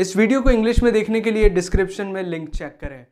इस वीडियो को इंग्लिश में देखने के लिए डिस्क्रिप्शन में लिंक चेक करें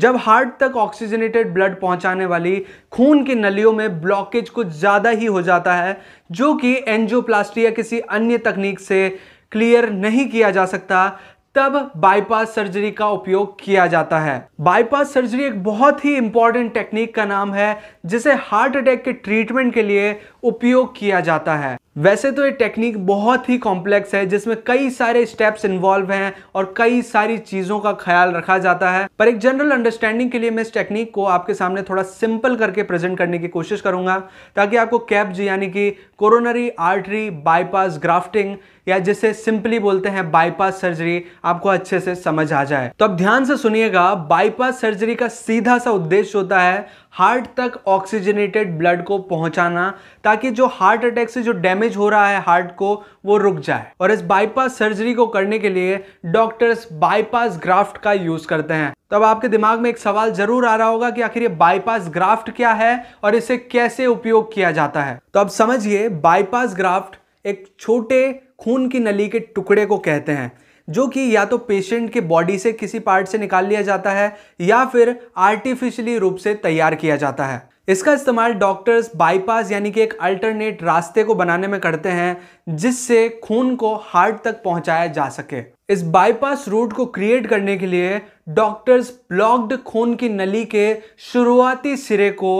जब हार्ट तक ऑक्सीजनेटेड ब्लड पहुंचाने वाली खून की नलियों में ब्लॉकेज कुछ ज़्यादा ही हो जाता है जो कि एंजियोप्लास्टी या किसी अन्य तकनीक से क्लियर नहीं किया जा सकता तब बाईपास सर्जरी का उपयोग किया जाता है बाईपास सर्जरी एक बहुत ही इंपॉर्टेंट टेक्निक का नाम है जिसे हार्ट अटैक के ट्रीटमेंट के लिए उपयोग किया जाता है वैसे तो ये टेक्निक बहुत ही कॉम्प्लेक्स है जिसमें कई सारे स्टेप्स इन्वॉल्व हैं और कई सारी चीज़ों का ख्याल रखा जाता है पर एक जनरल अंडरस्टैंडिंग के लिए मैं इस टेक्निक को आपके सामने थोड़ा सिंपल करके प्रेजेंट करने की कोशिश करूंगा ताकि आपको कैप जी यानी कि कोरोनरी आर्टरी बाईपास ग्राफ्टिंग या जिसे सिंपली बोलते हैं बाईपास सर्जरी आपको अच्छे से समझ आ जाए तो अब ध्यान से सुनिएगा बाईपास सर्जरी का सीधा सा उद्देश्य होता है हार्ट तक ऑक्सीजनेटेड ब्लड को पहुंचाना ताकि जो हार्ट अटैक से जो डैमेज डैमेज हो रहा है हार्ट को वो रुक जाए और इस बाईपास सर्जरी को करने के लिए डॉक्टर्स बाईपास ग्राफ्ट का यूज़ करते हैं तब आपके दिमाग में एक सवाल जरूर आ रहा होगा कि आखिर ये बाईपास ग्राफ्ट क्या है और इसे कैसे उपयोग किया जाता है तो अब समझिए बाईपास ग्राफ्ट एक छोटे खून की नली के टुकड़े को कहते हैं जो कि या तो पेशेंट के बॉडी से किसी पार्ट से निकाल लिया जाता है या फिर आर्टिफिशियली रूप से तैयार किया जाता है इसका इस्तेमाल डॉक्टर्स बाईपास यानी कि एक अल्टरनेट रास्ते को बनाने में करते हैं जिससे खून को हार्ट तक पहुंचाया जा सके इस बाईपास रूट को क्रिएट करने के लिए डॉक्टर्स ब्लॉक्ड खून की नली के शुरुआती सिरे को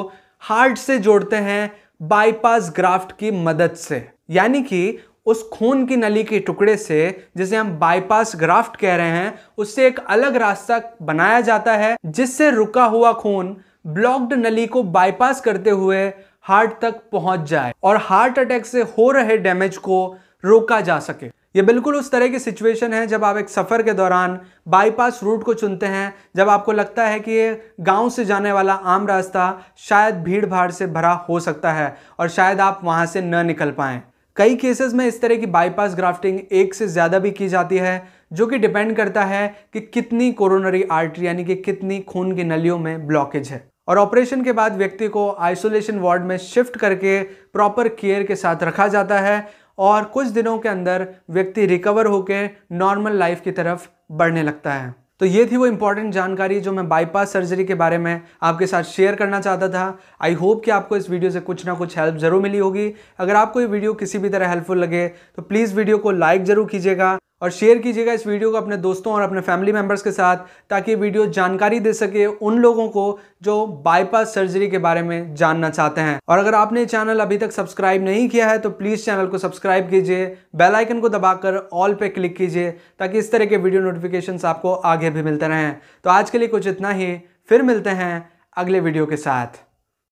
हार्ट से जोड़ते हैं बाईपास ग्राफ्ट की मदद से यानी कि उस खून की नली के टुकड़े से जिसे हम बाईपास ग्राफ्ट कह रहे हैं उससे एक अलग रास्ता बनाया जाता है जिससे रुका हुआ खून ब्लॉक्ड नली को बाईपास करते हुए हार्ट तक पहुंच जाए और हार्ट अटैक से हो रहे डैमेज को रोका जा सके ये बिल्कुल उस तरह की सिचुएशन है जब आप एक सफ़र के दौरान बाईपास रूट को चुनते हैं जब आपको लगता है कि ये गांव से जाने वाला आम रास्ता शायद भीड़ भाड़ से भरा हो सकता है और शायद आप वहां से न निकल पाए कई केसेस में इस तरह की बाईपास ग्राफ्टिंग एक से ज़्यादा भी की जाती है जो कि डिपेंड करता है कि कितनी कोरोनरी आर्टरी यानी कि कितनी खून की नलियों में ब्लॉकेज है और ऑपरेशन के बाद व्यक्ति को आइसोलेशन वार्ड में शिफ्ट करके प्रॉपर केयर के साथ रखा जाता है और कुछ दिनों के अंदर व्यक्ति रिकवर होकर नॉर्मल लाइफ की तरफ बढ़ने लगता है तो ये थी वो इंपॉर्टेंट जानकारी जो मैं बाईपास सर्जरी के बारे में आपके साथ शेयर करना चाहता था आई होप कि आपको इस वीडियो से कुछ ना कुछ हेल्प ज़रूर मिली होगी अगर आपको ये वीडियो किसी भी तरह हेल्पफुल लगे तो प्लीज़ वीडियो को लाइक ज़रूर कीजिएगा और शेयर कीजिएगा इस वीडियो को अपने दोस्तों और अपने फैमिली मेम्बर्स के साथ ताकि ये वीडियो जानकारी दे सके उन लोगों को जो बाईपास सर्जरी के बारे में जानना चाहते हैं और अगर आपने चैनल अभी तक सब्सक्राइब नहीं किया है तो प्लीज़ चैनल को सब्सक्राइब कीजिए बेल आइकन को दबाकर ऑल पे क्लिक कीजिए ताकि इस तरह के वीडियो नोटिफिकेशन आपको आगे भी मिलते रहें तो आज के लिए कुछ इतना ही फिर मिलते हैं अगले वीडियो के साथ